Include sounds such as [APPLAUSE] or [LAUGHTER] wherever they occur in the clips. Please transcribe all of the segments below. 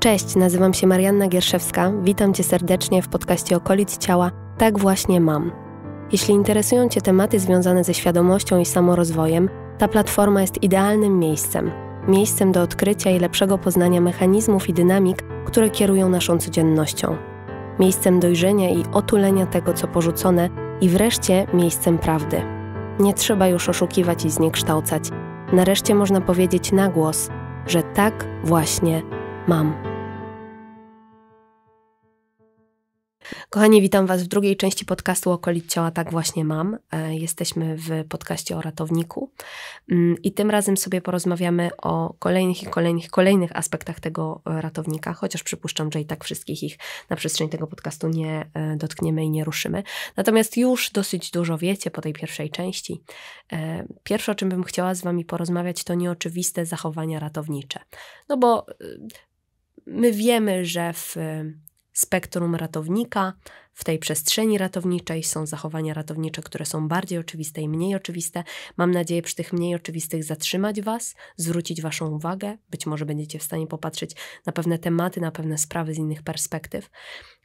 Cześć, nazywam się Marianna Gierszewska. Witam cię serdecznie w podcaście Okolic Ciała. Tak właśnie mam. Jeśli interesują cię tematy związane ze świadomością i samorozwojem, ta platforma jest idealnym miejscem. Miejscem do odkrycia i lepszego poznania mechanizmów i dynamik, które kierują naszą codziennością. Miejscem dojrzenia i otulenia tego, co porzucone, i wreszcie miejscem prawdy. Nie trzeba już oszukiwać i zniekształcać. Nareszcie można powiedzieć na głos, że tak właśnie mam. Kochani, witam Was w drugiej części podcastu Okolic Ciała Tak Właśnie Mam. E, jesteśmy w podcaście o ratowniku mm, i tym razem sobie porozmawiamy o kolejnych i kolejnych, kolejnych aspektach tego e, ratownika, chociaż przypuszczam, że i tak wszystkich ich na przestrzeni tego podcastu nie e, dotkniemy i nie ruszymy. Natomiast już dosyć dużo wiecie po tej pierwszej części. Pierwsze, o czym bym chciała z Wami porozmawiać, to nieoczywiste zachowania ratownicze. No bo y, my wiemy, że w spektrum ratownika. W tej przestrzeni ratowniczej są zachowania ratownicze, które są bardziej oczywiste i mniej oczywiste. Mam nadzieję przy tych mniej oczywistych zatrzymać Was, zwrócić Waszą uwagę. Być może będziecie w stanie popatrzeć na pewne tematy, na pewne sprawy z innych perspektyw.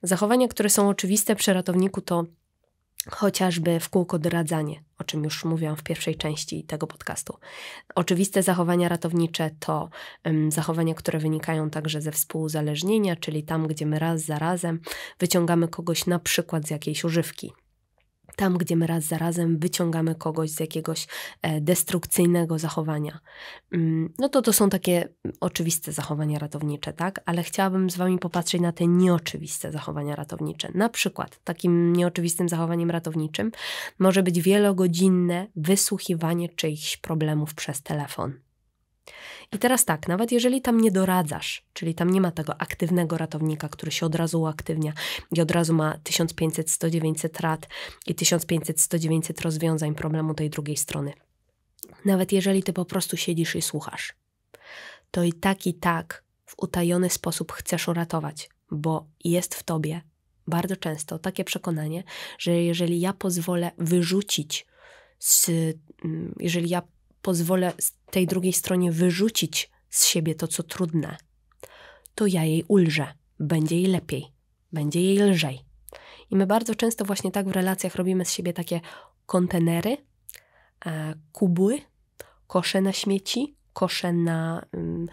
Zachowania, które są oczywiste przy ratowniku, to chociażby w kółko doradzanie, o czym już mówiłam w pierwszej części tego podcastu. Oczywiste zachowania ratownicze to um, zachowania, które wynikają także ze współuzależnienia, czyli tam, gdzie my raz za razem wyciągamy kogoś na przykład z jakiejś używki, tam, gdzie my raz za razem wyciągamy kogoś z jakiegoś e, destrukcyjnego zachowania. Mm, no to to są takie mm, oczywiste zachowania ratownicze, tak? Ale chciałabym z Wami popatrzeć na te nieoczywiste zachowania ratownicze. Na przykład takim nieoczywistym zachowaniem ratowniczym może być wielogodzinne wysłuchiwanie czyichś problemów przez telefon. I teraz tak, nawet jeżeli tam nie doradzasz, czyli tam nie ma tego aktywnego ratownika, który się od razu uaktywnia i od razu ma 1500 1900 rat i 1500 1900 rozwiązań problemu tej drugiej strony. Nawet jeżeli ty po prostu siedzisz i słuchasz, to i tak, i tak w utajony sposób chcesz uratować, bo jest w tobie bardzo często takie przekonanie, że jeżeli ja pozwolę wyrzucić, z, mm, jeżeli ja pozwolę tej drugiej stronie wyrzucić z siebie to, co trudne, to ja jej ulżę, będzie jej lepiej, będzie jej lżej. I my bardzo często właśnie tak w relacjach robimy z siebie takie kontenery, e, kubły, kosze na śmieci, kosze na mm,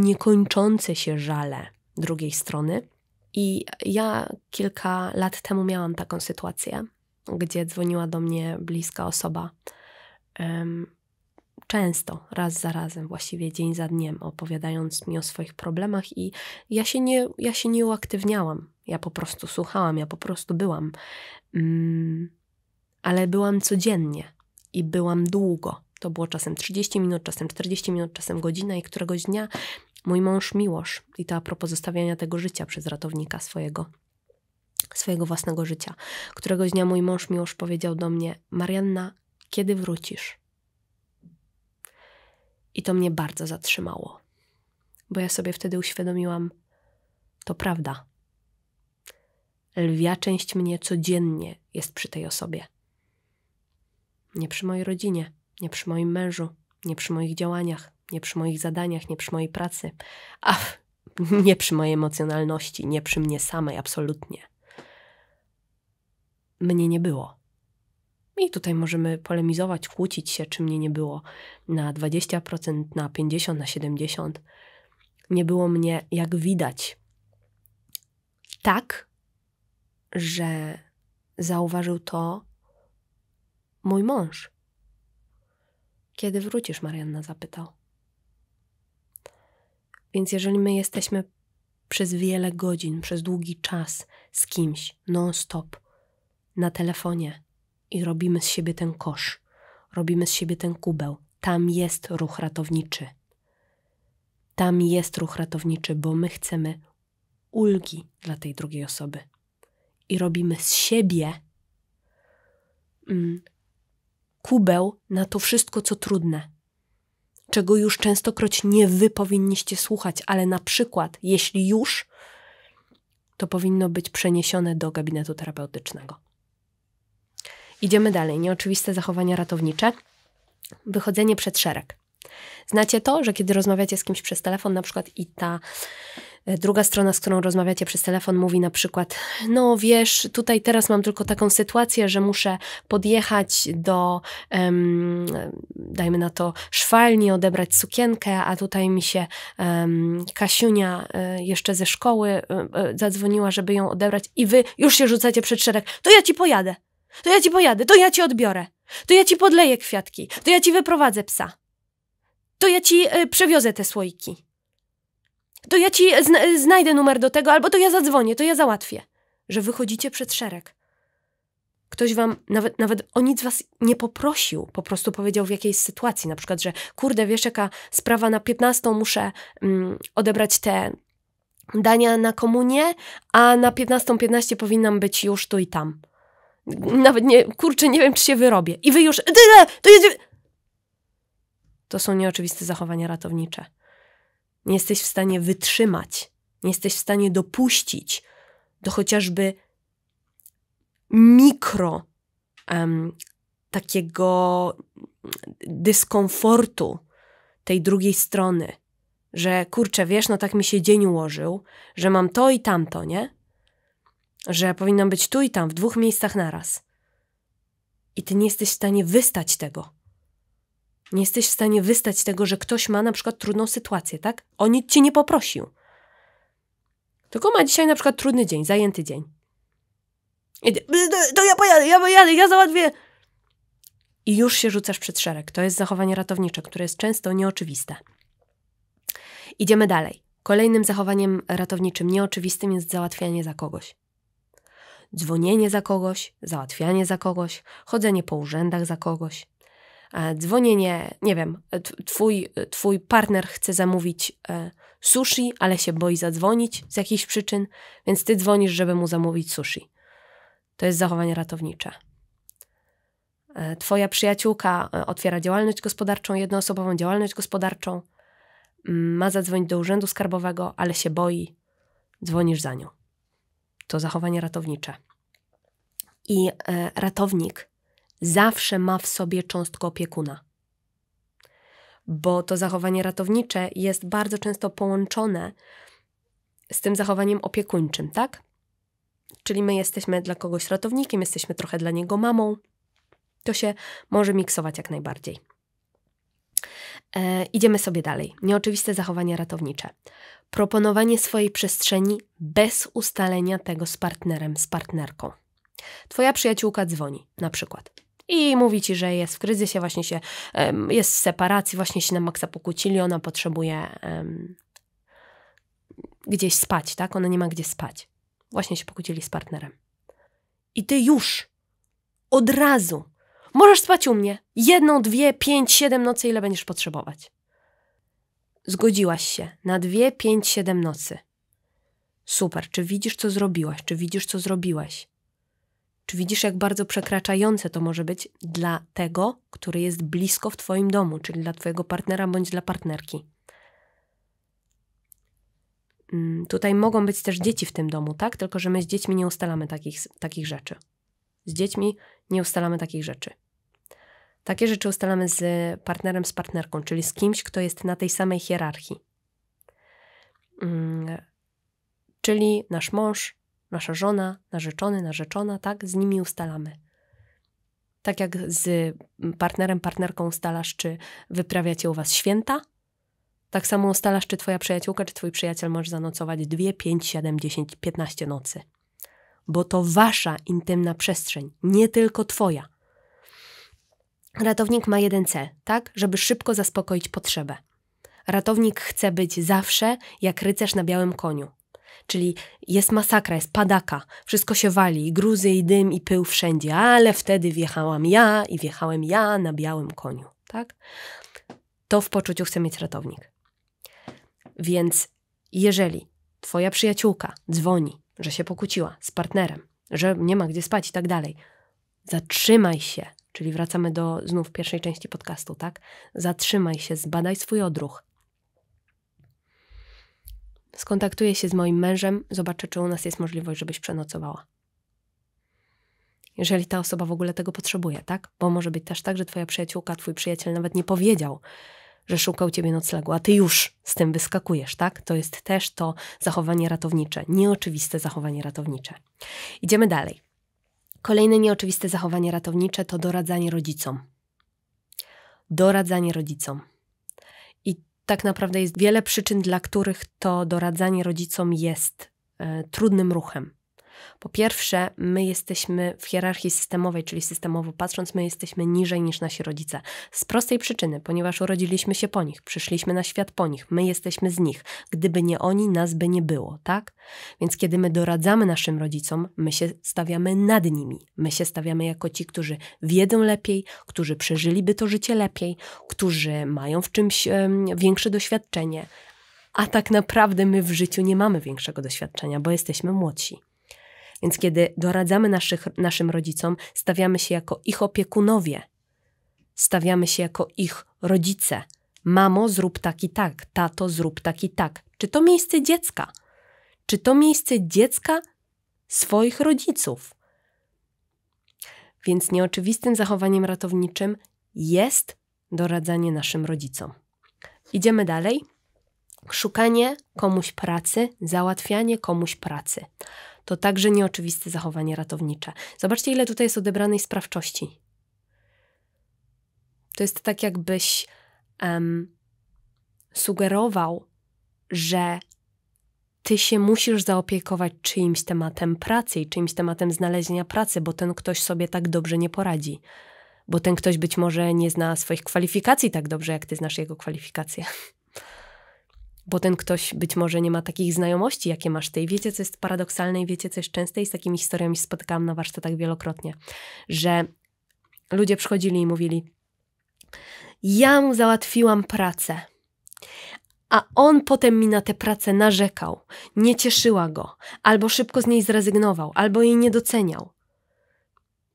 niekończące się żale drugiej strony. I ja kilka lat temu miałam taką sytuację, gdzie dzwoniła do mnie bliska osoba, często, raz za razem, właściwie dzień za dniem, opowiadając mi o swoich problemach, i ja się nie, ja się nie uaktywniałam. Ja po prostu słuchałam, ja po prostu byłam. Mm, ale byłam codziennie i byłam długo. To było czasem 30 minut, czasem 40 minut, czasem godzina, i któregoś dnia mój mąż Miłosz, i to a propos zostawiania tego życia przez ratownika swojego, swojego własnego życia. Któregoś dnia mój mąż Miłosz powiedział do mnie: Marianna, kiedy wrócisz. I to mnie bardzo zatrzymało, bo ja sobie wtedy uświadomiłam, to prawda. Lwia część mnie codziennie jest przy tej osobie. Nie przy mojej rodzinie, nie przy moim mężu, nie przy moich działaniach, nie przy moich zadaniach, nie przy mojej pracy, a [LAUGHS] nie przy mojej emocjonalności, nie przy mnie samej, absolutnie. Mnie nie było. I tutaj możemy polemizować, kłócić się, czy mnie nie było na 20%, na 50%, na 70%. Nie było mnie, jak widać, tak, że zauważył to mój mąż. Kiedy wrócisz? Marianna zapytał. Więc jeżeli my jesteśmy przez wiele godzin, przez długi czas z kimś, non-stop, na telefonie, i robimy z siebie ten kosz, robimy z siebie ten kubeł. Tam jest ruch ratowniczy. Tam jest ruch ratowniczy, bo my chcemy ulgi dla tej drugiej osoby. I robimy z siebie mm, kubeł na to wszystko, co trudne, czego już częstokroć nie wy powinniście słuchać, ale na przykład, jeśli już, to powinno być przeniesione do gabinetu terapeutycznego. Idziemy dalej. Nieoczywiste zachowania ratownicze. Wychodzenie przed szereg. Znacie to, że kiedy rozmawiacie z kimś przez telefon, na przykład i ta e, druga strona, z którą rozmawiacie przez telefon, mówi na przykład: No, wiesz, tutaj teraz mam tylko taką sytuację, że muszę podjechać do, um, dajmy na to, szwalni, odebrać sukienkę, a tutaj mi się um, Kasiunia e, jeszcze ze szkoły e, zadzwoniła, żeby ją odebrać, i wy już się rzucacie przed szereg: To ja ci pojadę. To ja ci pojadę, to ja ci odbiorę, to ja ci podleję kwiatki, to ja ci wyprowadzę psa, to ja ci y, przewiozę te słoiki, to ja ci y, znajdę numer do tego, albo to ja zadzwonię, to ja załatwię. Że wychodzicie przed szereg. Ktoś wam, nawet, nawet o nic was nie poprosił, po prostu powiedział w jakiejś sytuacji, na przykład, że kurde, wiesz jaka sprawa na 15 muszę mm, odebrać te dania na komunie, a na 15.15 15 powinnam być już tu i tam. Nawet nie, kurczę, nie wiem, czy się wyrobię. I wy już, to jest... To są nieoczywiste zachowania ratownicze. Nie jesteś w stanie wytrzymać, nie jesteś w stanie dopuścić do chociażby mikro um, takiego dyskomfortu tej drugiej strony, że kurczę, wiesz, no tak mi się dzień ułożył, że mam to i tamto, nie? że powinnam być tu i tam, w dwóch miejscach naraz. I ty nie jesteś w stanie wystać tego. Nie jesteś w stanie wystać tego, że ktoś ma na przykład trudną sytuację, tak? O nic cię nie poprosił. Tylko ma dzisiaj na przykład trudny dzień, zajęty dzień. I ty, to ja pojadę, ja pojadę, ja załatwię. I już się rzucasz przed szereg. To jest zachowanie ratownicze, które jest często nieoczywiste. Idziemy dalej. Kolejnym zachowaniem ratowniczym nieoczywistym jest załatwianie za kogoś dzwonienie za kogoś, załatwianie za kogoś, chodzenie po urzędach za kogoś. E, dzwonienie, nie wiem, twój, twój partner chce zamówić e, sushi, ale się boi zadzwonić z jakichś przyczyn, więc ty dzwonisz, żeby mu zamówić sushi. To jest zachowanie ratownicze. E, twoja przyjaciółka otwiera działalność gospodarczą, jednoosobową działalność gospodarczą, mm, ma zadzwonić do urzędu skarbowego, ale się boi, dzwonisz za nią to zachowanie ratownicze. I e, ratownik zawsze ma w sobie cząstkę opiekuna, bo to zachowanie ratownicze jest bardzo często połączone z tym zachowaniem opiekuńczym, tak? Czyli my jesteśmy dla kogoś ratownikiem, jesteśmy trochę dla niego mamą. To się może miksować jak najbardziej. E, idziemy sobie dalej. Nieoczywiste zachowania ratownicze proponowanie swojej przestrzeni bez ustalenia tego z partnerem, z partnerką. Twoja przyjaciółka dzwoni na przykład i mówi ci, że jest w kryzysie, właśnie się, jest w separacji, właśnie się na maksa pokłócili, ona potrzebuje um, gdzieś spać, tak? Ona nie ma gdzie spać. Właśnie się pokłócili z partnerem. I ty już, od razu, możesz spać u mnie jedną, dwie, pięć, siedem nocy, ile będziesz potrzebować. Zgodziłaś się na dwie, pięć, siedem nocy. Super, czy widzisz, co zrobiłaś, czy widzisz, co zrobiłeś? Czy widzisz, jak bardzo przekraczające to może być dla tego, który jest blisko w Twoim domu, czyli dla Twojego partnera bądź dla partnerki? Mm, tutaj mogą być też dzieci w tym domu, tak? Tylko, że my z dziećmi nie ustalamy takich, takich rzeczy. Z dziećmi nie ustalamy takich rzeczy. Takie rzeczy ustalamy z partnerem, z partnerką, czyli z kimś, kto jest na tej samej hierarchii. Mm, czyli nasz mąż, nasza żona, narzeczony, narzeczona, tak? Z nimi ustalamy. Tak jak z partnerem, partnerką ustalasz, czy wyprawiacie u was święta, tak samo ustalasz, czy twoja przyjaciółka, czy twój przyjaciel może zanocować 2, 5, 7, 10, 15 nocy. Bo to wasza intymna przestrzeń, nie tylko twoja. Ratownik ma jeden cel, tak? Żeby szybko zaspokoić potrzebę. Ratownik chce być zawsze jak rycerz na białym koniu. Czyli jest masakra, jest padaka, wszystko się wali, i gruzy, i dym, i pył wszędzie, ale wtedy wjechałam ja i wjechałem ja na białym koniu, tak? To w poczuciu chce mieć ratownik. Więc jeżeli twoja przyjaciółka dzwoni, że się pokłóciła z partnerem, że nie ma gdzie spać i tak dalej, zatrzymaj się, Czyli wracamy do znów pierwszej części podcastu, tak? Zatrzymaj się, zbadaj swój odruch. Skontaktuję się z moim mężem, zobaczę, czy u nas jest możliwość, żebyś przenocowała. Jeżeli ta osoba w ogóle tego potrzebuje, tak? Bo może być też tak, że twoja przyjaciółka, twój przyjaciel nawet nie powiedział, że szukał ciebie noclegu, a ty już z tym wyskakujesz, tak? To jest też to zachowanie ratownicze, nieoczywiste zachowanie ratownicze. Idziemy dalej. Kolejne nieoczywiste zachowanie ratownicze to doradzanie rodzicom. Doradzanie rodzicom. I tak naprawdę jest wiele przyczyn, dla których to doradzanie rodzicom jest y, trudnym ruchem. Po pierwsze, my jesteśmy w hierarchii systemowej, czyli systemowo patrząc, my jesteśmy niżej niż nasi rodzice. Z prostej przyczyny, ponieważ urodziliśmy się po nich, przyszliśmy na świat po nich, my jesteśmy z nich. Gdyby nie oni, nas by nie było, tak? Więc kiedy my doradzamy naszym rodzicom, my się stawiamy nad nimi. My się stawiamy jako ci, którzy wiedzą lepiej, którzy przeżyliby to życie lepiej, którzy mają w czymś um, większe doświadczenie. A tak naprawdę my w życiu nie mamy większego doświadczenia, bo jesteśmy młodsi. Więc kiedy doradzamy naszych, naszym rodzicom, stawiamy się jako ich opiekunowie, stawiamy się jako ich rodzice. Mamo, zrób tak i tak, tato, zrób tak i tak. Czy to miejsce dziecka? Czy to miejsce dziecka swoich rodziców? Więc nieoczywistym zachowaniem ratowniczym jest doradzanie naszym rodzicom. Idziemy dalej. Szukanie komuś pracy, załatwianie komuś pracy to także nieoczywiste zachowanie ratownicze. Zobaczcie, ile tutaj jest odebranej sprawczości. To jest tak, jakbyś um, sugerował, że ty się musisz zaopiekować czyimś tematem pracy i czyimś tematem znalezienia pracy, bo ten ktoś sobie tak dobrze nie poradzi. Bo ten ktoś być może nie zna swoich kwalifikacji tak dobrze, jak ty znasz jego kwalifikacje bo ten ktoś być może nie ma takich znajomości, jakie masz ty. I wiecie, co jest paradoksalne i wiecie, co jest częste i z takimi historiami spotykałam na warsztatach wielokrotnie, że ludzie przychodzili i mówili: Ja mu załatwiłam pracę. A on potem mi na tę pracę narzekał, nie cieszyła go, albo szybko z niej zrezygnował, albo jej nie doceniał.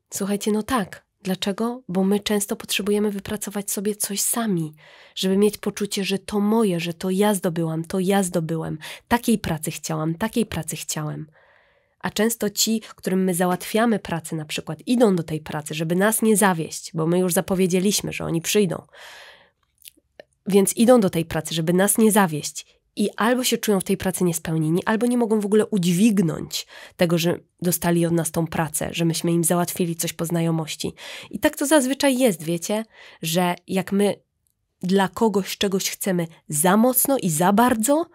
Słuchajcie, no tak, Dlaczego? Bo my często potrzebujemy wypracować sobie coś sami, żeby mieć poczucie, że to moje, że to ja zdobyłam, to ja zdobyłem, takiej pracy chciałam, takiej pracy chciałem. A często ci, którym my załatwiamy pracę, na przykład, idą do tej pracy, żeby nas nie zawieść, bo my już zapowiedzieliśmy, że oni przyjdą. Więc idą do tej pracy, żeby nas nie zawieść i albo się czują w tej pracy niespełnieni, albo nie mogą w ogóle udźwignąć tego, że dostali od nas tą pracę, że myśmy im załatwili coś po znajomości. I tak to zazwyczaj jest, wiecie, że jak my dla kogoś czegoś chcemy za mocno i za bardzo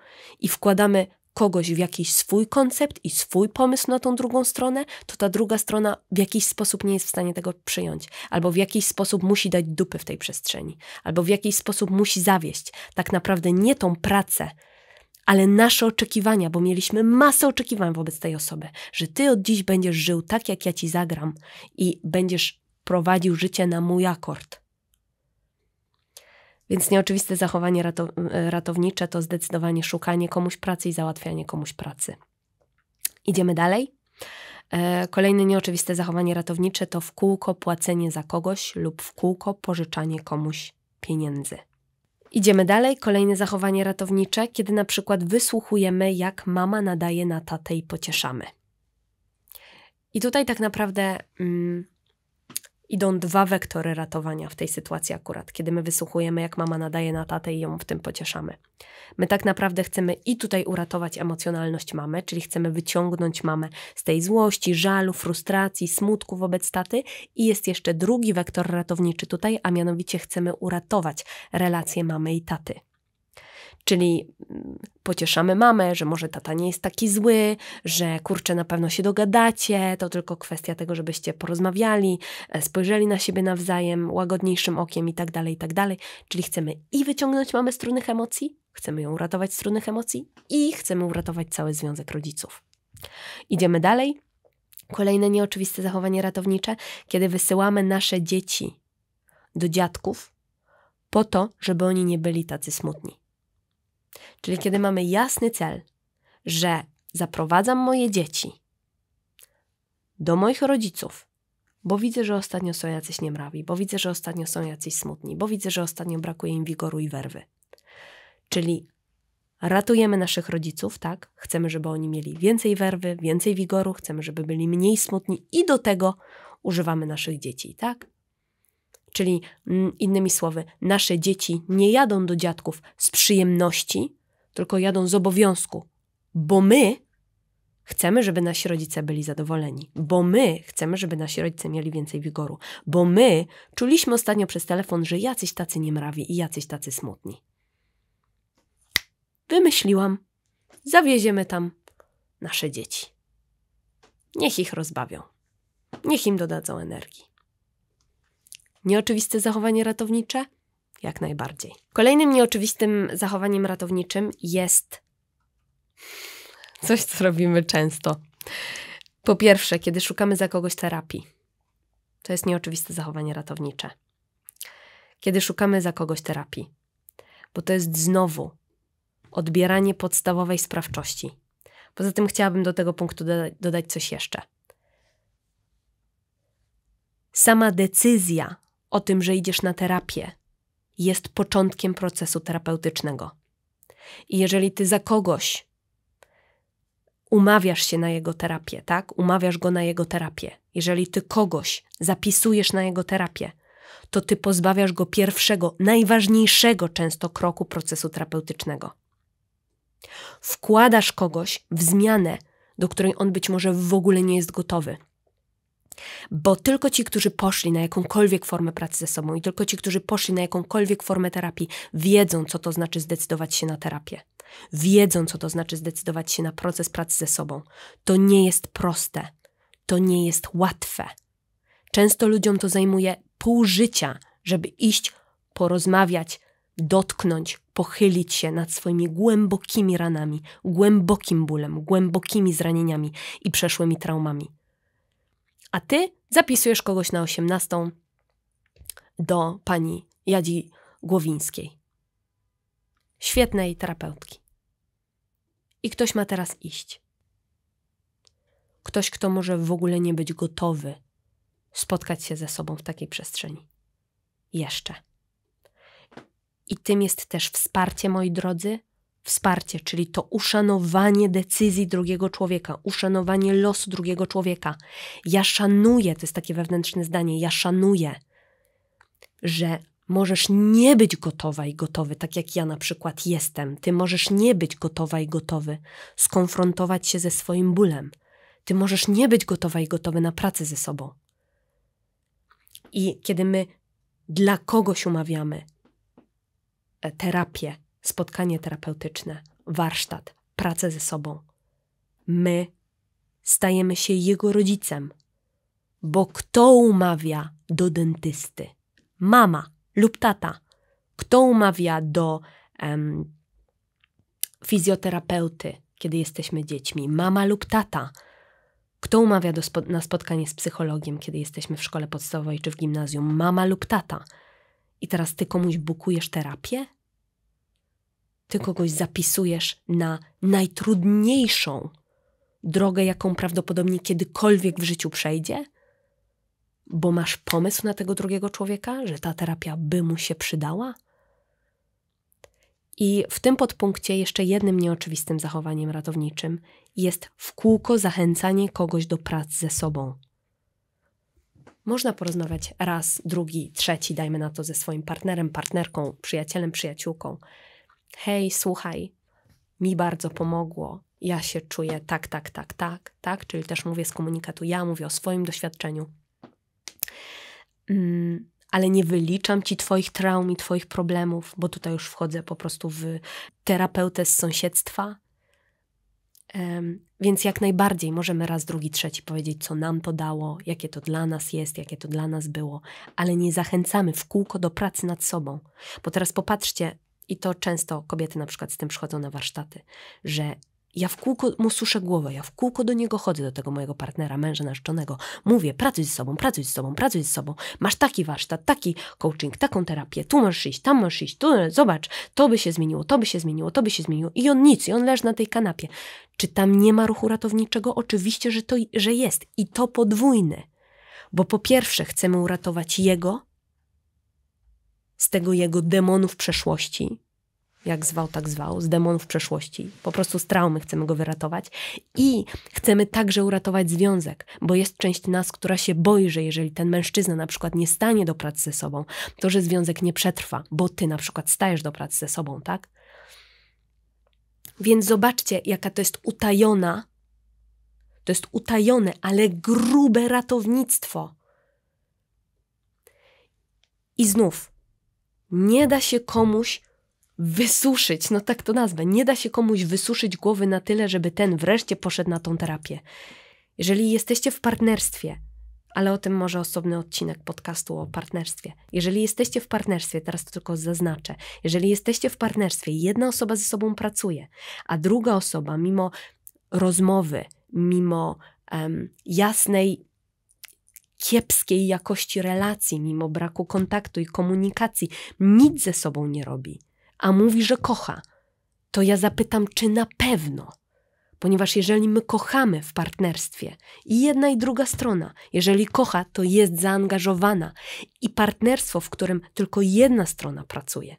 i wkładamy kogoś w jakiś swój koncept i swój pomysł na tą drugą stronę, to ta druga strona w jakiś sposób nie jest w stanie tego przyjąć, albo w jakiś sposób musi dać dupy w tej przestrzeni, albo w jakiś sposób musi zawieść tak naprawdę nie tą pracę, ale nasze oczekiwania, bo mieliśmy masę oczekiwań wobec tej osoby, że ty od dziś będziesz żył tak, jak ja ci zagram i będziesz prowadził życie na mój akord. Więc nieoczywiste zachowanie e, ratownicze to zdecydowanie szukanie komuś pracy i załatwianie komuś pracy. Idziemy dalej. E, kolejne nieoczywiste zachowanie ratownicze to w kółko płacenie za kogoś lub w kółko pożyczanie komuś pieniędzy. Idziemy dalej. Kolejne zachowanie ratownicze, kiedy na przykład wysłuchujemy, jak mama nadaje na tatę i pocieszamy. I tutaj tak naprawdę mm, idą dwa wektory ratowania w tej sytuacji akurat, kiedy my wysłuchujemy, jak mama nadaje na tatę i ją w tym pocieszamy. My tak naprawdę chcemy i tutaj uratować emocjonalność mamy, czyli chcemy wyciągnąć mamę z tej złości, żalu, frustracji, smutku wobec taty i jest jeszcze drugi wektor ratowniczy tutaj, a mianowicie chcemy uratować relację mamy i taty. Czyli mm, pocieszamy mamę, że może tata nie jest taki zły, że kurczę, na pewno się dogadacie, to tylko kwestia tego, żebyście porozmawiali, e, spojrzeli na siebie nawzajem łagodniejszym okiem i tak dalej, i tak dalej. Czyli chcemy i wyciągnąć mamę z trudnych emocji, chcemy ją uratować z trudnych emocji i chcemy uratować cały związek rodziców. Idziemy dalej. Kolejne nieoczywiste zachowanie ratownicze, kiedy wysyłamy nasze dzieci do dziadków po to, żeby oni nie byli tacy smutni. Czyli kiedy mamy jasny cel, że zaprowadzam moje dzieci do moich rodziców, bo widzę, że ostatnio są jacyś niemrawi, bo widzę, że ostatnio są jacyś smutni, bo widzę, że ostatnio brakuje im wigoru i werwy. Czyli ratujemy naszych rodziców, tak? Chcemy, żeby oni mieli więcej werwy, więcej wigoru, chcemy, żeby byli mniej smutni i do tego używamy naszych dzieci, tak? Czyli mm, innymi słowy, nasze dzieci nie jadą do dziadków z przyjemności, tylko jadą z obowiązku, bo my chcemy, żeby nasi rodzice byli zadowoleni, bo my chcemy, żeby nasi rodzice mieli więcej wigoru, bo my czuliśmy ostatnio przez telefon, że jacyś tacy nie mrawi i jacyś tacy smutni. Wymyśliłam, zawieziemy tam nasze dzieci. Niech ich rozbawią, niech im dodadzą energii. Nieoczywiste zachowanie ratownicze? Jak najbardziej. Kolejnym nieoczywistym zachowaniem ratowniczym jest coś, co robimy często. Po pierwsze, kiedy szukamy za kogoś terapii. To jest nieoczywiste zachowanie ratownicze. Kiedy szukamy za kogoś terapii, bo to jest znowu odbieranie podstawowej sprawczości. Poza tym chciałabym do tego punktu doda dodać coś jeszcze. Sama decyzja o tym, że idziesz na terapię, jest początkiem procesu terapeutycznego. I jeżeli ty za kogoś umawiasz się na jego terapię, tak? Umawiasz go na jego terapię. Jeżeli ty kogoś zapisujesz na jego terapię, to ty pozbawiasz go pierwszego, najważniejszego często kroku procesu terapeutycznego. Wkładasz kogoś w zmianę, do której on być może w ogóle nie jest gotowy bo tylko ci, którzy poszli na jakąkolwiek formę pracy ze sobą i tylko ci, którzy poszli na jakąkolwiek formę terapii, wiedzą, co to znaczy zdecydować się na terapię. Wiedzą, co to znaczy zdecydować się na proces pracy ze sobą. To nie jest proste, to nie jest łatwe. Często ludziom to zajmuje pół życia, żeby iść, porozmawiać, dotknąć, pochylić się nad swoimi głębokimi ranami, głębokim bólem, głębokimi zranieniami i przeszłymi traumami a ty zapisujesz kogoś na 18 do pani Jadzi Głowińskiej. Świetnej terapeutki. I ktoś ma teraz iść. Ktoś, kto może w ogóle nie być gotowy spotkać się ze sobą w takiej przestrzeni. Jeszcze. I tym jest też wsparcie, moi drodzy, wsparcie, czyli to uszanowanie decyzji drugiego człowieka, uszanowanie losu drugiego człowieka. Ja szanuję, to jest takie wewnętrzne zdanie, ja szanuję, że możesz nie być gotowa i gotowy, tak jak ja na przykład jestem. Ty możesz nie być gotowa i gotowy skonfrontować się ze swoim bólem. Ty możesz nie być gotowa i gotowy na pracę ze sobą. I kiedy my dla kogoś umawiamy e, terapię, spotkanie terapeutyczne, warsztat, pracę ze sobą. My stajemy się jego rodzicem, bo kto umawia do dentysty? Mama lub tata. Kto umawia do em, fizjoterapeuty, kiedy jesteśmy dziećmi? Mama lub tata. Kto umawia do spo na spotkanie z psychologiem, kiedy jesteśmy w szkole podstawowej czy w gimnazjum? Mama lub tata. I teraz ty komuś bukujesz terapię? ty kogoś zapisujesz na najtrudniejszą drogę, jaką prawdopodobnie kiedykolwiek w życiu przejdzie, bo masz pomysł na tego drugiego człowieka, że ta terapia by mu się przydała? I w tym podpunkcie jeszcze jednym nieoczywistym zachowaniem ratowniczym jest w kółko zachęcanie kogoś do prac ze sobą. Można porozmawiać raz, drugi, trzeci, dajmy na to, ze swoim partnerem, partnerką, przyjacielem, przyjaciółką, hej, słuchaj, mi bardzo pomogło, ja się czuję tak, tak, tak, tak, tak, czyli też mówię z komunikatu ja, mówię o swoim doświadczeniu. Mm, ale nie wyliczam ci twoich traum i twoich problemów, bo tutaj już wchodzę po prostu w terapeutę z sąsiedztwa. Um, więc jak najbardziej możemy raz, drugi, trzeci powiedzieć, co nam to dało, jakie to dla nas jest, jakie to dla nas było, ale nie zachęcamy w kółko do pracy nad sobą. Bo teraz popatrzcie, i to często kobiety na przykład z tym przychodzą na warsztaty, że ja w kółko mu suszę głowę, ja w kółko do niego chodzę, do tego mojego partnera, męża narzeczonego. Mówię, pracuj z sobą, pracuj z sobą, pracuj z sobą. Masz taki warsztat, taki coaching, taką terapię, tu masz iść, tam masz iść, tu zobacz, to by się zmieniło, to by się zmieniło, to by się zmieniło. I on nic, i on leży na tej kanapie. Czy tam nie ma ruchu ratowniczego? Oczywiście, że, to, że jest. I to podwójne. Bo po pierwsze chcemy uratować jego, z tego jego demonów przeszłości. Jak zwał, tak zwał, z demonów przeszłości. Po prostu z traumy chcemy go wyratować. I chcemy także uratować związek, bo jest część nas, która się boi, że jeżeli ten mężczyzna na przykład nie stanie do pracy ze sobą, to że związek nie przetrwa, bo ty na przykład stajesz do pracy ze sobą, tak? Więc zobaczcie, jaka to jest utajona, to jest utajone, ale grube ratownictwo. I znów, nie da się komuś wysuszyć, no tak to nazwę, nie da się komuś wysuszyć głowy na tyle, żeby ten wreszcie poszedł na tą terapię. Jeżeli jesteście w partnerstwie, ale o tym może osobny odcinek podcastu o partnerstwie. Jeżeli jesteście w partnerstwie, teraz to tylko zaznaczę, jeżeli jesteście w partnerstwie, jedna osoba ze sobą pracuje, a druga osoba, mimo rozmowy, mimo um, jasnej kiepskiej jakości relacji, mimo braku kontaktu i komunikacji, nic ze sobą nie robi, a mówi, że kocha, to ja zapytam, czy na pewno. Ponieważ jeżeli my kochamy w partnerstwie i jedna i druga strona, jeżeli kocha, to jest zaangażowana i partnerstwo, w którym tylko jedna strona pracuje,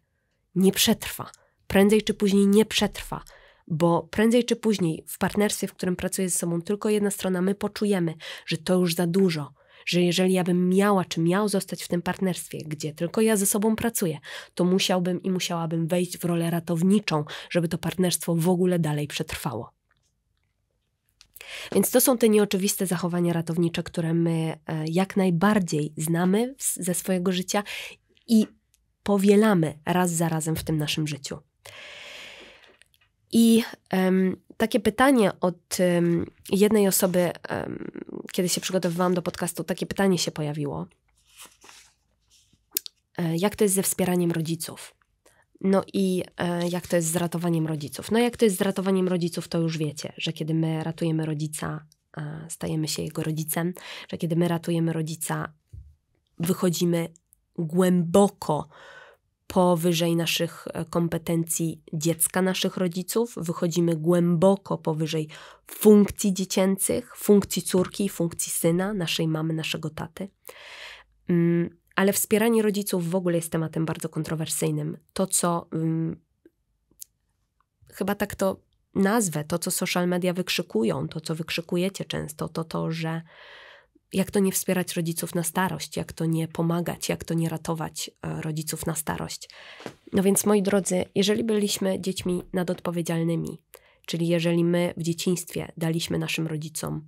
nie przetrwa. Prędzej czy później nie przetrwa, bo prędzej czy później w partnerstwie, w którym pracuje ze sobą tylko jedna strona, my poczujemy, że to już za dużo, że jeżeli ja bym miała czy miał zostać w tym partnerstwie, gdzie tylko ja ze sobą pracuję, to musiałbym i musiałabym wejść w rolę ratowniczą, żeby to partnerstwo w ogóle dalej przetrwało. Więc to są te nieoczywiste zachowania ratownicze, które my e, jak najbardziej znamy ze swojego życia i powielamy raz za razem w tym naszym życiu. I um, takie pytanie od jednej osoby, kiedy się przygotowywałam do podcastu, takie pytanie się pojawiło. E, jak to jest ze wspieraniem rodziców? No i e, jak to jest z ratowaniem rodziców? No jak to jest z ratowaniem rodziców, to już wiecie, że kiedy my ratujemy rodzica, stajemy się jego rodzicem, że kiedy my ratujemy rodzica, wychodzimy głęboko powyżej naszych e, kompetencji dziecka, naszych rodziców, wychodzimy głęboko powyżej funkcji dziecięcych, funkcji córki, funkcji syna, naszej mamy, naszego taty. Mm, ale wspieranie rodziców w ogóle jest tematem bardzo kontrowersyjnym. To, co mm, chyba tak to nazwę, to, co social media wykrzykują, to, co wykrzykujecie często, to to, że jak to nie wspierać rodziców na starość, jak to nie pomagać, jak to nie ratować e, rodziców na starość. No więc, moi drodzy, jeżeli byliśmy dziećmi nadodpowiedzialnymi, czyli jeżeli my w dzieciństwie daliśmy naszym rodzicom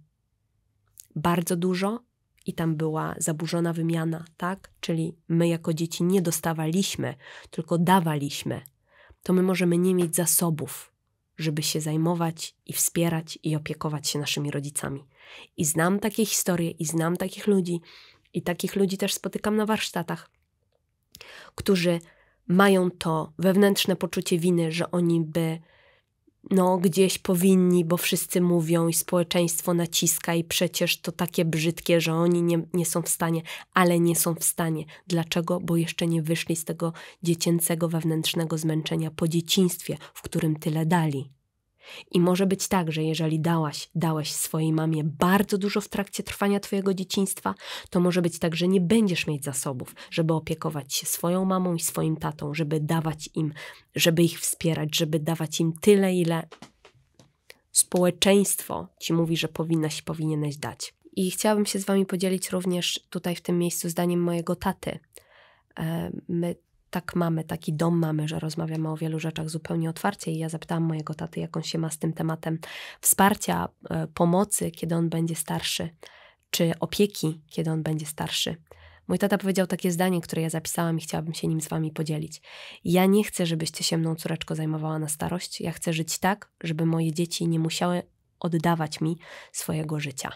bardzo dużo i tam była zaburzona wymiana, tak? Czyli my jako dzieci nie dostawaliśmy, tylko dawaliśmy, to my możemy nie mieć zasobów, żeby się zajmować i wspierać i opiekować się naszymi rodzicami. I znam takie historie, i znam takich ludzi, i takich ludzi też spotykam na warsztatach, którzy mają to wewnętrzne poczucie winy, że oni by no gdzieś powinni, bo wszyscy mówią i społeczeństwo naciska i przecież to takie brzydkie, że oni nie, nie są w stanie, ale nie są w stanie. Dlaczego? Bo jeszcze nie wyszli z tego dziecięcego wewnętrznego zmęczenia po dzieciństwie, w którym tyle dali. I może być tak, że jeżeli dałaś, dałeś swojej mamie bardzo dużo w trakcie trwania twojego dzieciństwa, to może być tak, że nie będziesz mieć zasobów, żeby opiekować się swoją mamą i swoim tatą, żeby dawać im, żeby ich wspierać, żeby dawać im tyle, ile społeczeństwo ci mówi, że powinnaś, powinieneś dać. I chciałabym się z wami podzielić również tutaj w tym miejscu zdaniem mojego taty. E, my tak mamy, taki dom mamy, że rozmawiamy o wielu rzeczach zupełnie otwarcie. I ja zapytałam mojego taty, jak on się ma z tym tematem wsparcia, e, pomocy, kiedy on będzie starszy, czy opieki, kiedy on będzie starszy. Mój tata powiedział takie zdanie, które ja zapisałam i chciałabym się nim z wami podzielić. Ja nie chcę, żebyście się mną córeczko zajmowała na starość. Ja chcę żyć tak, żeby moje dzieci nie musiały oddawać mi swojego życia.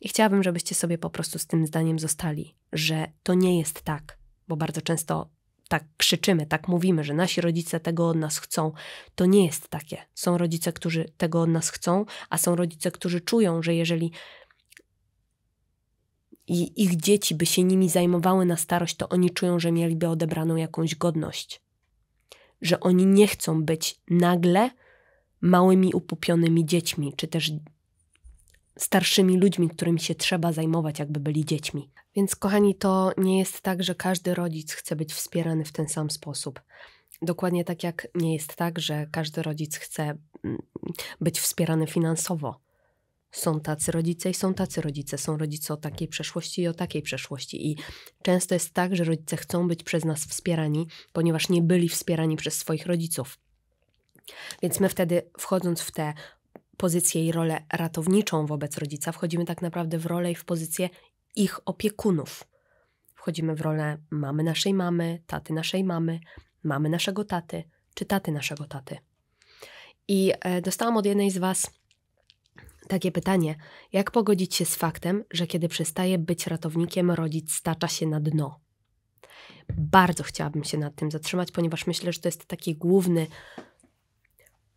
I chciałabym, żebyście sobie po prostu z tym zdaniem zostali, że to nie jest tak, bo bardzo często tak krzyczymy, tak mówimy, że nasi rodzice tego od nas chcą. To nie jest takie. Są rodzice, którzy tego od nas chcą, a są rodzice, którzy czują, że jeżeli ich dzieci by się nimi zajmowały na starość, to oni czują, że mieliby odebraną jakąś godność. Że oni nie chcą być nagle małymi, upupionymi dziećmi, czy też starszymi ludźmi, którymi się trzeba zajmować, jakby byli dziećmi. Więc, kochani, to nie jest tak, że każdy rodzic chce być wspierany w ten sam sposób. Dokładnie tak jak nie jest tak, że każdy rodzic chce mm, być wspierany finansowo. Są tacy rodzice i są tacy rodzice. Są rodzice o takiej przeszłości i o takiej przeszłości. I często jest tak, że rodzice chcą być przez nas wspierani, ponieważ nie byli wspierani przez swoich rodziców. Więc my wtedy, wchodząc w te pozycję i rolę ratowniczą wobec rodzica, wchodzimy tak naprawdę w rolę i w pozycję ich opiekunów. Wchodzimy w rolę mamy naszej mamy, taty naszej mamy, mamy naszego taty czy taty naszego taty. I e, dostałam od jednej z Was takie pytanie: jak pogodzić się z faktem, że kiedy przestaje być ratownikiem, rodzic stacza się na dno? Bardzo chciałabym się nad tym zatrzymać, ponieważ myślę, że to jest taki główny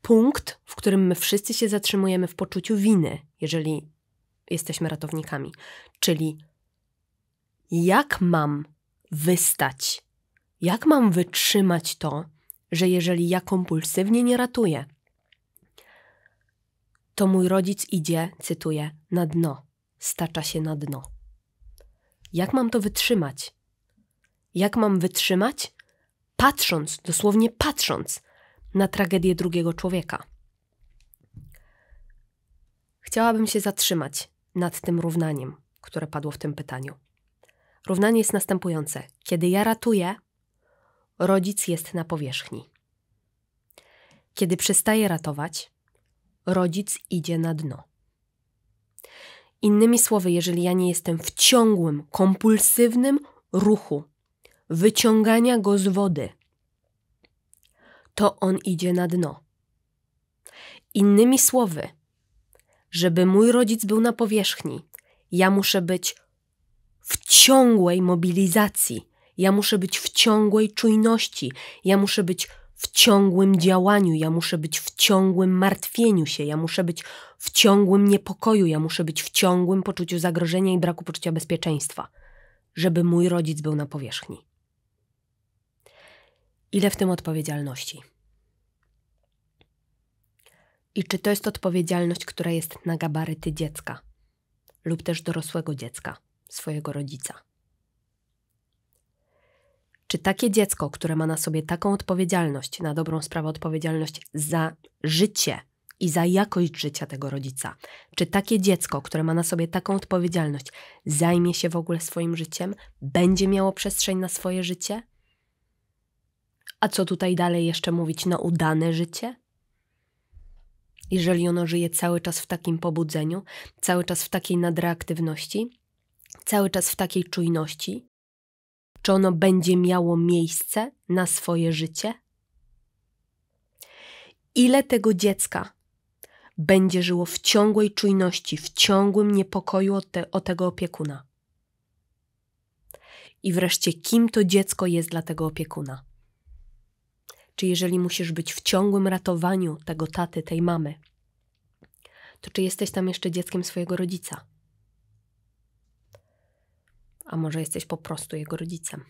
punkt, w którym my wszyscy się zatrzymujemy w poczuciu winy, jeżeli jesteśmy ratownikami. Czyli jak mam wystać, jak mam wytrzymać to, że jeżeli ja kompulsywnie nie ratuję, to mój rodzic idzie, cytuję, na dno, stacza się na dno. Jak mam to wytrzymać? Jak mam wytrzymać? Patrząc, dosłownie patrząc na tragedię drugiego człowieka. Chciałabym się zatrzymać nad tym równaniem, które padło w tym pytaniu. Równanie jest następujące: kiedy ja ratuję, rodzic jest na powierzchni. Kiedy przestaje ratować, rodzic idzie na dno. Innymi słowy, jeżeli ja nie jestem w ciągłym, kompulsywnym ruchu wyciągania go z wody, to on idzie na dno. Innymi słowy, żeby mój rodzic był na powierzchni, ja muszę być w ciągłej mobilizacji, ja muszę być w ciągłej czujności, ja muszę być w ciągłym działaniu, ja muszę być w ciągłym martwieniu się, ja muszę być w ciągłym niepokoju, ja muszę być w ciągłym poczuciu zagrożenia i braku poczucia bezpieczeństwa, żeby mój rodzic był na powierzchni. Ile w tym odpowiedzialności? I czy to jest odpowiedzialność, która jest na gabaryty dziecka lub też dorosłego dziecka, swojego rodzica? Czy takie dziecko, które ma na sobie taką odpowiedzialność, na dobrą sprawę odpowiedzialność za życie i za jakość życia tego rodzica, czy takie dziecko, które ma na sobie taką odpowiedzialność, zajmie się w ogóle swoim życiem, będzie miało przestrzeń na swoje życie? A co tutaj dalej jeszcze mówić? na udane życie? Jeżeli ono żyje cały czas w takim pobudzeniu, cały czas w takiej nadreaktywności, cały czas w takiej czujności, czy ono będzie miało miejsce na swoje życie? Ile tego dziecka będzie żyło w ciągłej czujności, w ciągłym niepokoju o, te, o tego opiekuna? I wreszcie, kim to dziecko jest dla tego opiekuna? czy jeżeli musisz być w ciągłym ratowaniu tego taty, tej mamy, to czy jesteś tam jeszcze dzieckiem swojego rodzica? A może jesteś po prostu jego rodzicem?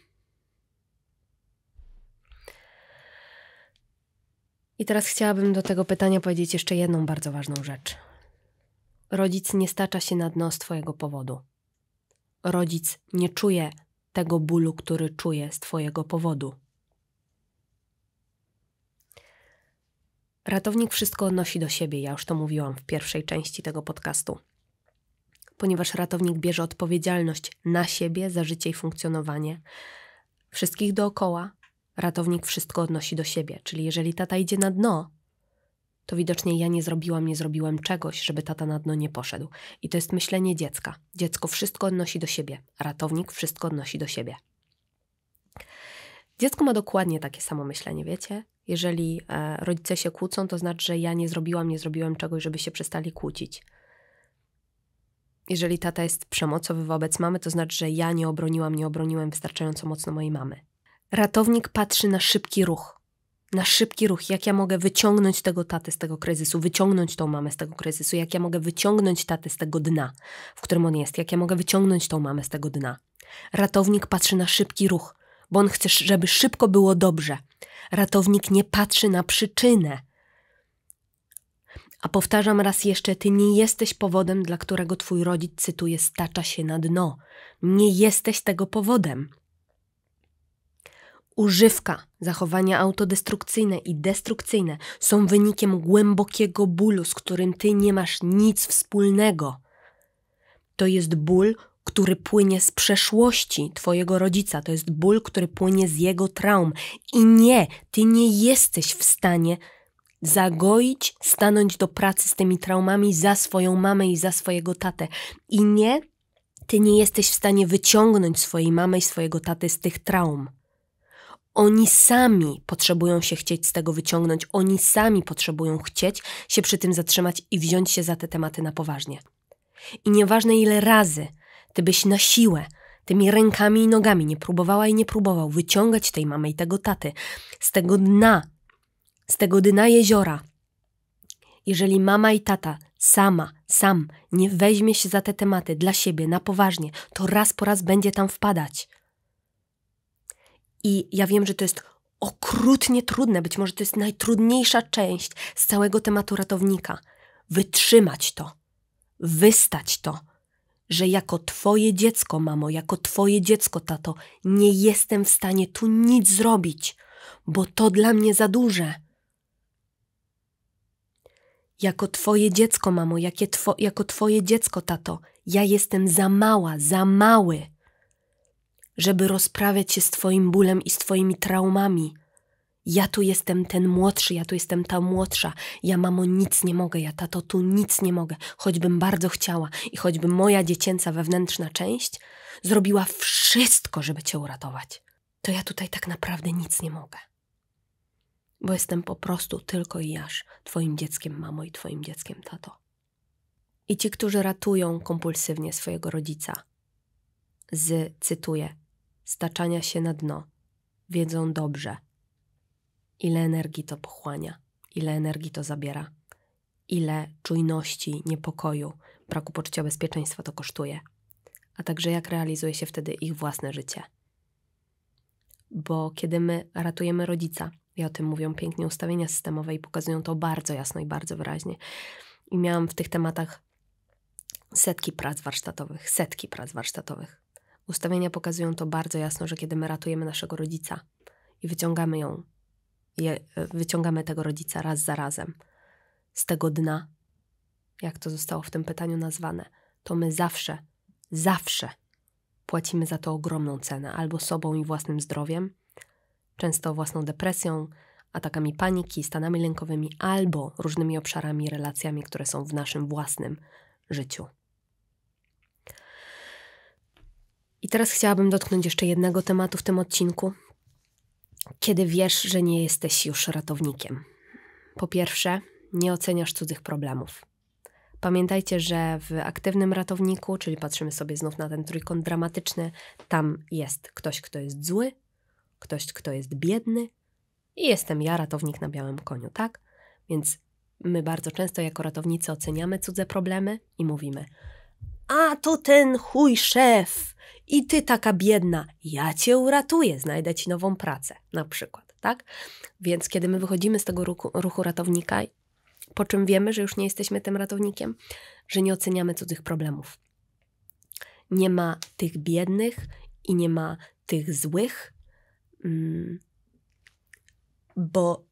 I teraz chciałabym do tego pytania powiedzieć jeszcze jedną bardzo ważną rzecz. Rodzic nie stacza się na dno z Twojego powodu. Rodzic nie czuje tego bólu, który czuje z Twojego powodu. Ratownik wszystko odnosi do siebie, ja już to mówiłam w pierwszej części tego podcastu. Ponieważ ratownik bierze odpowiedzialność na siebie za życie i funkcjonowanie wszystkich dookoła, ratownik wszystko odnosi do siebie. Czyli jeżeli tata idzie na dno, to widocznie ja nie zrobiłam, nie zrobiłem czegoś, żeby tata na dno nie poszedł. I to jest myślenie dziecka. Dziecko wszystko odnosi do siebie, ratownik wszystko odnosi do siebie. Dziecko ma dokładnie takie samo myślenie, wiecie? Jeżeli e, rodzice się kłócą, to znaczy, że ja nie zrobiłam, nie zrobiłem czegoś, żeby się przestali kłócić. Jeżeli tata jest przemocowy wobec mamy, to znaczy, że ja nie obroniłam, nie obroniłem wystarczająco mocno mojej mamy. Ratownik patrzy na szybki ruch. Na szybki ruch, jak ja mogę wyciągnąć tego tatę z tego kryzysu, wyciągnąć tą mamę z tego kryzysu, jak ja mogę wyciągnąć tatę z tego dna, w którym on jest, jak ja mogę wyciągnąć tą mamę z tego dna. Ratownik patrzy na szybki ruch, bo on chce, żeby szybko było dobrze, Ratownik nie patrzy na przyczynę. A powtarzam raz jeszcze, ty nie jesteś powodem, dla którego twój rodzic, cytuję, stacza się na dno. Nie jesteś tego powodem. Używka, zachowania autodestrukcyjne i destrukcyjne są wynikiem głębokiego bólu, z którym ty nie masz nic wspólnego. To jest ból, który płynie z przeszłości Twojego rodzica, to jest ból, który płynie z jego traum. I nie, Ty nie jesteś w stanie zagoić, stanąć do pracy z tymi traumami za swoją mamę i za swojego tatę. I nie, Ty nie jesteś w stanie wyciągnąć swojej mamy i swojego taty z tych traum. Oni sami potrzebują się chcieć z tego wyciągnąć, oni sami potrzebują chcieć się przy tym zatrzymać i wziąć się za te tematy na poważnie. I nieważne ile razy ty byś na siłę, tymi rękami i nogami nie próbowała i nie próbował wyciągać tej mamy i tego taty z tego dna, z tego dna jeziora. Jeżeli mama i tata sama, sam nie weźmie się za te tematy dla siebie na poważnie, to raz po raz będzie tam wpadać. I ja wiem, że to jest okrutnie trudne, być może to jest najtrudniejsza część z całego tematu ratownika. Wytrzymać to, wystać to, że jako Twoje dziecko, mamo, jako Twoje dziecko, tato, nie jestem w stanie tu nic zrobić, bo to dla mnie za duże. Jako Twoje dziecko, mamo, jakie two, jako Twoje dziecko, tato, ja jestem za mała, za mały, żeby rozprawiać się z Twoim bólem i z Twoimi traumami ja tu jestem ten młodszy, ja tu jestem ta młodsza, ja mamo nic nie mogę, ja tato tu nic nie mogę, choćbym bardzo chciała i choćby moja dziecięca wewnętrzna część zrobiła wszystko, żeby cię uratować, to ja tutaj tak naprawdę nic nie mogę. Bo jestem po prostu tylko i aż twoim dzieckiem, mamo i twoim dzieckiem, tato. I ci, którzy ratują kompulsywnie swojego rodzica z, cytuję, staczania się na dno, wiedzą dobrze – ile energii to pochłania, ile energii to zabiera, ile czujności, niepokoju, braku poczucia bezpieczeństwa to kosztuje, a także jak realizuje się wtedy ich własne życie. Bo kiedy my ratujemy rodzica, i o tym mówią pięknie ustawienia systemowe i pokazują to bardzo jasno i bardzo wyraźnie. I miałam w tych tematach setki prac warsztatowych, setki prac warsztatowych. Ustawienia pokazują to bardzo jasno, że kiedy my ratujemy naszego rodzica i wyciągamy ją je, wyciągamy tego rodzica raz za razem z tego dna, jak to zostało w tym pytaniu nazwane, to my zawsze, zawsze płacimy za to ogromną cenę albo sobą i własnym zdrowiem, często własną depresją, atakami paniki, stanami lękowymi, albo różnymi obszarami, relacjami, które są w naszym własnym życiu. I teraz chciałabym dotknąć jeszcze jednego tematu w tym odcinku, kiedy wiesz, że nie jesteś już ratownikiem. Po pierwsze, nie oceniasz cudzych problemów. Pamiętajcie, że w aktywnym ratowniku, czyli patrzymy sobie znów na ten trójkąt dramatyczny, tam jest ktoś, kto jest zły, ktoś, kto jest biedny i jestem ja, ratownik na białym koniu, tak? Więc my bardzo często jako ratownicy oceniamy cudze problemy i mówimy: A to ten chuj szef i ty taka biedna, ja cię uratuję, znajdę ci nową pracę, na przykład, tak? Więc kiedy my wychodzimy z tego ruchu, ruchu ratownika, po czym wiemy, że już nie jesteśmy tym ratownikiem, że nie oceniamy cudzych problemów. Nie ma tych biednych i nie ma tych złych, mm, bo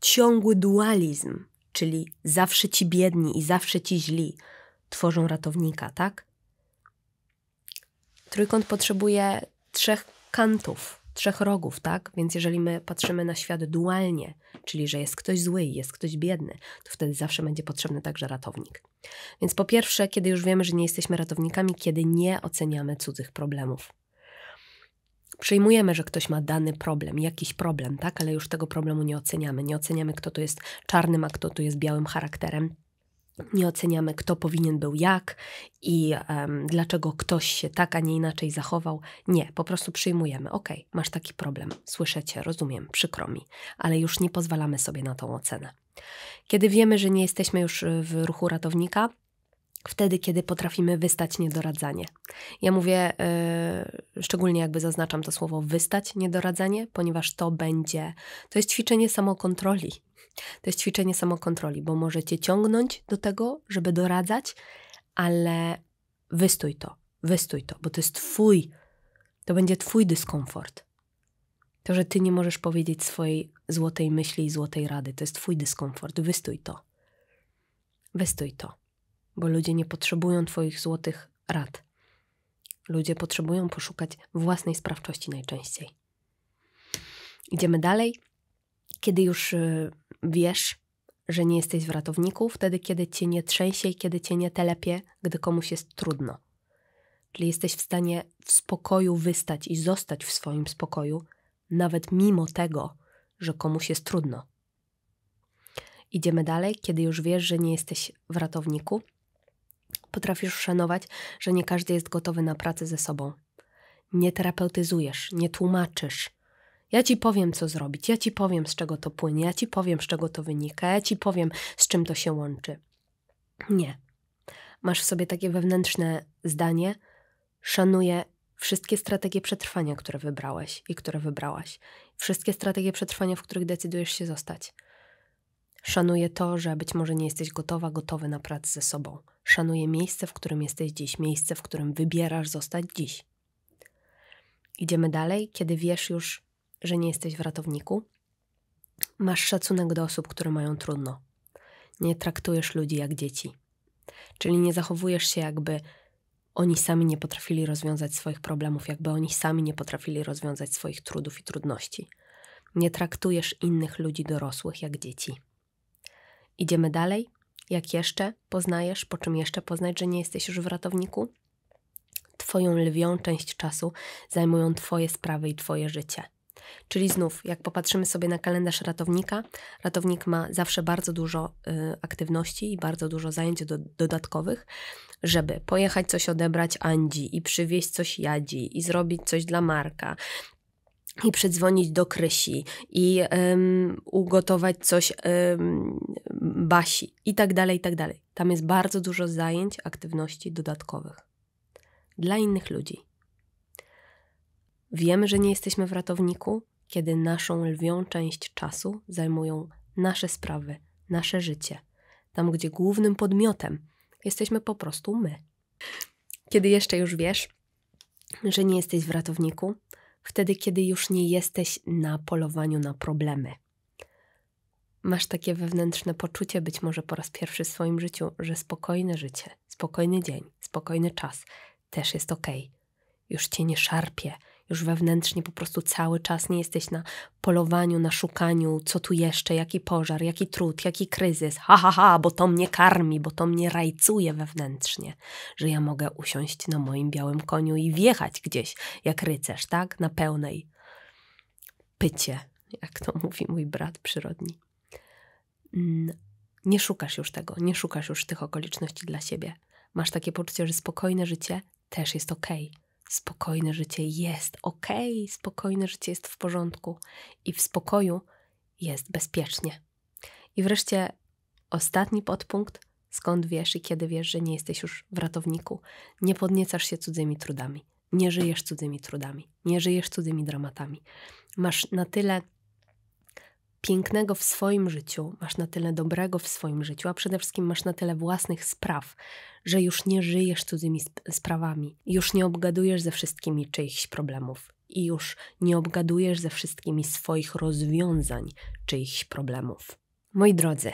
ciągły dualizm, czyli zawsze ci biedni i zawsze ci źli, tworzą ratownika, tak? Trójkąt potrzebuje trzech kantów, trzech rogów, tak? Więc jeżeli my patrzymy na świat dualnie, czyli że jest ktoś zły i jest ktoś biedny, to wtedy zawsze będzie potrzebny także ratownik. Więc po pierwsze, kiedy już wiemy, że nie jesteśmy ratownikami, kiedy nie oceniamy cudzych problemów. Przyjmujemy, że ktoś ma dany problem, jakiś problem, tak, ale już tego problemu nie oceniamy. Nie oceniamy, kto tu jest czarnym, a kto tu jest białym charakterem nie oceniamy, kto powinien był jak i um, dlaczego ktoś się tak, a nie inaczej zachował. Nie, po prostu przyjmujemy, ok, masz taki problem, słyszycie, rozumiem, przykro mi, ale już nie pozwalamy sobie na tą ocenę. Kiedy wiemy, że nie jesteśmy już y, w ruchu ratownika, wtedy, kiedy potrafimy wystać niedoradzanie. Ja mówię, yy, szczególnie jakby zaznaczam to słowo wystać niedoradzanie, ponieważ to będzie, to jest ćwiczenie samokontroli. To jest ćwiczenie samokontroli, bo możecie ciągnąć do tego, żeby doradzać, ale wystój to, wystój to, bo to jest Twój, to będzie Twój dyskomfort. To, że Ty nie możesz powiedzieć swojej złotej myśli i złotej rady, to jest Twój dyskomfort, wystój to. Wystój to, bo ludzie nie potrzebują Twoich złotych rad. Ludzie potrzebują poszukać własnej sprawczości najczęściej. Idziemy dalej. Kiedy już y, wiesz, że nie jesteś w ratowniku wtedy, kiedy cię nie trzęsie i kiedy cię nie telepie, gdy komuś jest trudno. Czyli jesteś w stanie w spokoju wystać i zostać w swoim spokoju, nawet mimo tego, że komuś jest trudno. Idziemy dalej, kiedy już wiesz, że nie jesteś w ratowniku. Potrafisz szanować, że nie każdy jest gotowy na pracę ze sobą. Nie terapeutyzujesz, nie tłumaczysz, ja ci powiem, co zrobić, ja ci powiem, z czego to płynie, ja ci powiem, z czego to wynika, ja ci powiem, z czym to się łączy. Nie. Masz w sobie takie wewnętrzne zdanie, szanuję wszystkie strategie przetrwania, które wybrałeś i które wybrałaś, wszystkie strategie przetrwania, w których decydujesz się zostać. Szanuję to, że być może nie jesteś gotowa, gotowy na pracę ze sobą. Szanuję miejsce, w którym jesteś dziś, miejsce, w którym wybierasz zostać dziś. Idziemy dalej, kiedy wiesz już, że nie jesteś w ratowniku, masz szacunek do osób, które mają trudno. Nie traktujesz ludzi jak dzieci. Czyli nie zachowujesz się jakby oni sami nie potrafili rozwiązać swoich problemów, jakby oni sami nie potrafili rozwiązać swoich trudów i trudności. Nie traktujesz innych ludzi dorosłych jak dzieci. Idziemy dalej. Jak jeszcze poznajesz, po czym jeszcze poznać, że nie jesteś już w ratowniku? Twoją lwią część czasu zajmują Twoje sprawy i Twoje życie. Czyli znów, jak popatrzymy sobie na kalendarz ratownika, ratownik ma zawsze bardzo dużo y, aktywności i bardzo dużo zajęć do, dodatkowych, żeby pojechać coś odebrać Andzi i przywieźć coś Jadzi i zrobić coś dla Marka, i przedzwonić do Krysi i ugotować coś Basi i tak dalej, i tak dalej. Tam jest bardzo dużo zajęć, aktywności dodatkowych dla innych ludzi. Wiemy, że nie jesteśmy w ratowniku, kiedy naszą lwią część czasu zajmują nasze sprawy, nasze życie, tam gdzie głównym podmiotem jesteśmy po prostu my. Kiedy jeszcze już wiesz, że nie jesteś w ratowniku, wtedy, kiedy już nie jesteś na polowaniu na problemy. Masz takie wewnętrzne poczucie, być może po raz pierwszy w swoim życiu, że spokojne życie, spokojny dzień, spokojny czas też jest ok. Już cię nie szarpie, już wewnętrznie po prostu cały czas nie jesteś na polowaniu, na szukaniu, co tu jeszcze, jaki pożar, jaki trud, jaki kryzys, ha, ha, ha, bo to mnie karmi, bo to mnie rajcuje wewnętrznie, że ja mogę usiąść na moim białym koniu i wjechać gdzieś jak rycerz, tak? Na pełnej pycie, jak to [LAUGHS] mówi mój brat przyrodni. Mm, nie szukasz już tego, nie szukasz już tych okoliczności dla siebie. Masz takie poczucie, że spokojne życie też jest okej. Okay spokojne życie jest ok, spokojne życie jest w porządku i w spokoju jest bezpiecznie. I wreszcie ostatni podpunkt: skąd wiesz i kiedy wiesz, że nie jesteś już w ratowniku? Nie podniecasz się cudzymi trudami, nie żyjesz cudzymi trudami, nie żyjesz cudzymi dramatami. Masz na tyle pięknego w swoim życiu, masz na tyle dobrego w swoim życiu, a przede wszystkim masz na tyle własnych spraw, że już nie żyjesz cudzymi sp sprawami, już nie obgadujesz ze wszystkimi czyichś problemów i już nie obgadujesz ze wszystkimi swoich rozwiązań czyichś problemów. Moi drodzy,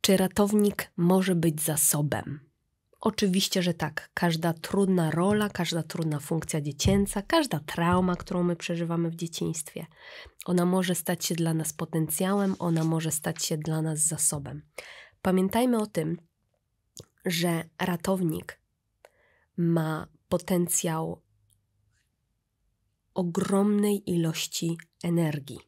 czy ratownik może być zasobem? Oczywiście, że tak. Każda trudna rola, każda trudna funkcja dziecięca, każda trauma, którą my przeżywamy w dzieciństwie, ona może stać się dla nas potencjałem, ona może stać się dla nas zasobem. Pamiętajmy o tym, że ratownik ma potencjał ogromnej ilości energii.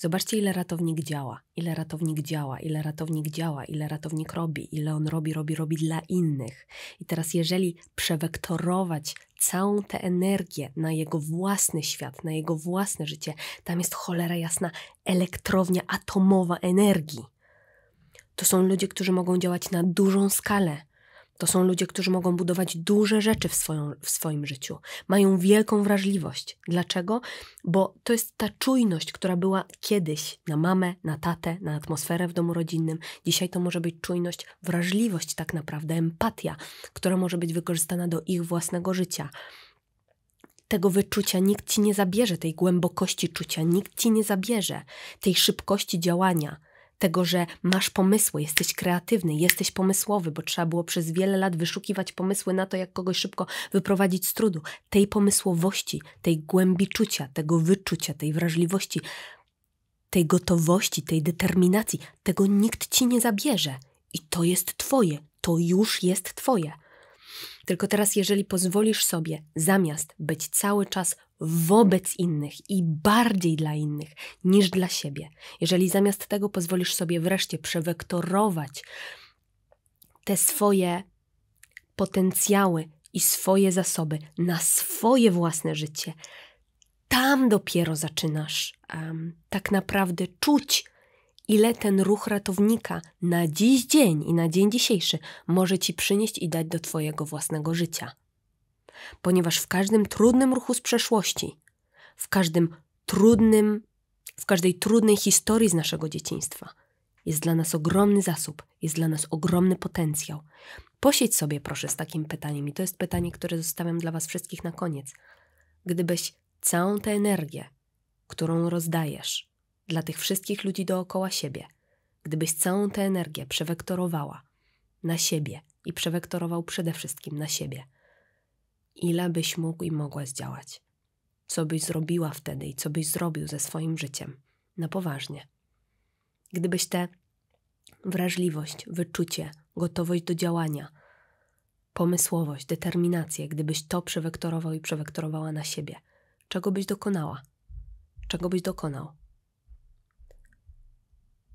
Zobaczcie, ile ratownik działa, ile ratownik działa, ile ratownik działa, ile ratownik robi, ile on robi, robi, robi dla innych. I teraz, jeżeli przewektorować całą tę energię na jego własny świat, na jego własne życie, tam jest cholera jasna elektrownia atomowa energii. To są ludzie, którzy mogą działać na dużą skalę, to są ludzie, którzy mogą budować duże rzeczy w, swoją, w swoim życiu. Mają wielką wrażliwość. Dlaczego? Bo to jest ta czujność, która była kiedyś na mamę, na tatę, na atmosferę w domu rodzinnym. Dzisiaj to może być czujność, wrażliwość tak naprawdę, empatia, która może być wykorzystana do ich własnego życia tego wyczucia nikt ci nie zabierze, tej głębokości czucia nikt ci nie zabierze, tej szybkości działania tego, że masz pomysły, jesteś kreatywny, jesteś pomysłowy, bo trzeba było przez wiele lat wyszukiwać pomysły na to, jak kogoś szybko wyprowadzić z trudu. Tej pomysłowości, tej głębi czucia, tego wyczucia, tej wrażliwości, tej gotowości, tej determinacji, tego nikt ci nie zabierze. I to jest twoje, to już jest twoje. Tylko teraz, jeżeli pozwolisz sobie, zamiast być cały czas wobec innych i bardziej dla innych niż dla siebie. Jeżeli zamiast tego pozwolisz sobie wreszcie przewektorować te swoje potencjały i swoje zasoby na swoje własne życie, tam dopiero zaczynasz um, tak naprawdę czuć, ile ten ruch ratownika na dziś dzień i na dzień dzisiejszy może ci przynieść i dać do Twojego własnego życia ponieważ w każdym trudnym ruchu z przeszłości, w każdym trudnym, w każdej trudnej historii z naszego dzieciństwa jest dla nas ogromny zasób, jest dla nas ogromny potencjał. Posiedź sobie proszę z takim pytaniem i to jest pytanie, które zostawiam dla was wszystkich na koniec. Gdybyś całą tę energię, którą rozdajesz dla tych wszystkich ludzi dookoła siebie, gdybyś całą tę energię przewektorowała na siebie i przewektorował przede wszystkim na siebie – ile byś mógł i mogła zdziałać. Co byś zrobiła wtedy i co byś zrobił ze swoim życiem. Na poważnie. Gdybyś tę wrażliwość, wyczucie, gotowość do działania, pomysłowość, determinację, gdybyś to przewektorował i przewektorowała na siebie, czego byś dokonała? Czego byś dokonał?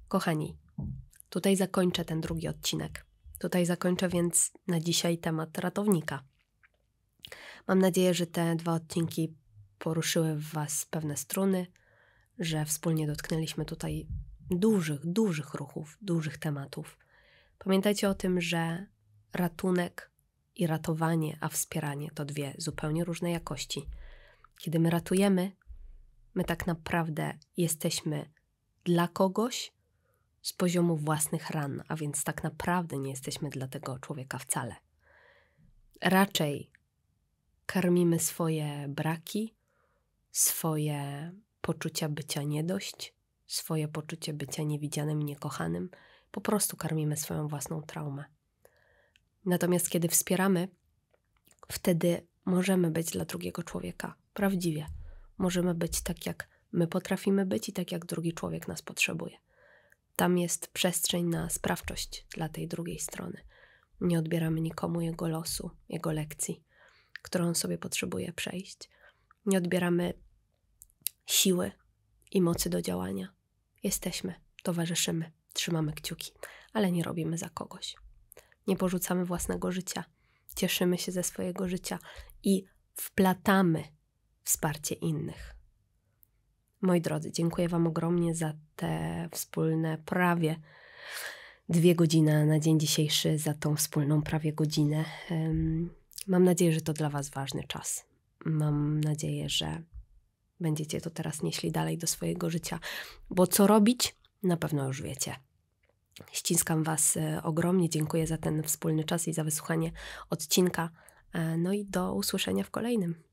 Kochani, tutaj zakończę ten drugi odcinek. Tutaj zakończę więc na dzisiaj temat ratownika. Mam nadzieję, że te dwa odcinki poruszyły w Was pewne struny, że wspólnie dotknęliśmy tutaj dużych, dużych ruchów, dużych tematów. Pamiętajcie o tym, że ratunek i ratowanie, a wspieranie to dwie zupełnie różne jakości. Kiedy my ratujemy, my tak naprawdę jesteśmy dla kogoś z poziomu własnych ran, a więc tak naprawdę nie jesteśmy dla tego człowieka wcale. Raczej karmimy swoje braki, swoje poczucia bycia niedość, swoje poczucie bycia niewidzianym, niekochanym. Po prostu karmimy swoją własną traumę. Natomiast kiedy wspieramy, wtedy możemy być dla drugiego człowieka prawdziwie. Możemy być tak, jak my potrafimy być i tak, jak drugi człowiek nas potrzebuje. Tam jest przestrzeń na sprawczość dla tej drugiej strony. Nie odbieramy nikomu jego losu, jego lekcji którą sobie potrzebuje przejść. Nie odbieramy siły i mocy do działania. Jesteśmy, towarzyszymy, trzymamy kciuki, ale nie robimy za kogoś. Nie porzucamy własnego życia, cieszymy się ze swojego życia i wplatamy wsparcie innych. Moi drodzy, dziękuję Wam ogromnie za te wspólne prawie dwie godziny na dzień dzisiejszy, za tą wspólną prawie godzinę. Um, Mam nadzieję, że to dla Was ważny czas. Mam nadzieję, że będziecie to teraz nieśli dalej do swojego życia, bo co robić, na pewno już wiecie. Ściskam Was e, ogromnie, dziękuję za ten wspólny czas i za wysłuchanie odcinka. E, no i do usłyszenia w kolejnym.